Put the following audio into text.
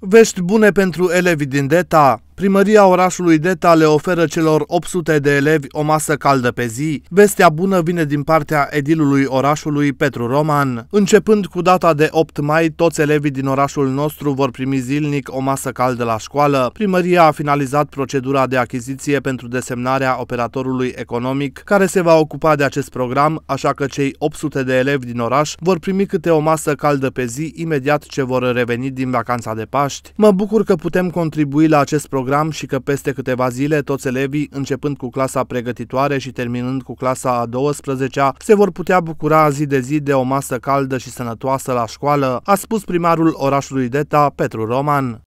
Vești bune pentru elevii din DETA. Primăria orașului Deta le oferă celor 800 de elevi o masă caldă pe zi. Vestea bună vine din partea edilului orașului Petru Roman. Începând cu data de 8 mai, toți elevii din orașul nostru vor primi zilnic o masă caldă la școală. Primăria a finalizat procedura de achiziție pentru desemnarea operatorului economic care se va ocupa de acest program, așa că cei 800 de elevi din oraș vor primi câte o masă caldă pe zi imediat ce vor reveni din vacanța de Paști. Mă bucur că putem contribui la acest program program și că peste câteva zile toți elevii, începând cu clasa pregătitoare și terminând cu clasa a 12-a, se vor putea bucura zi de zi de o masă caldă și sănătoasă la școală, a spus primarul orașului Deta, Petru Roman.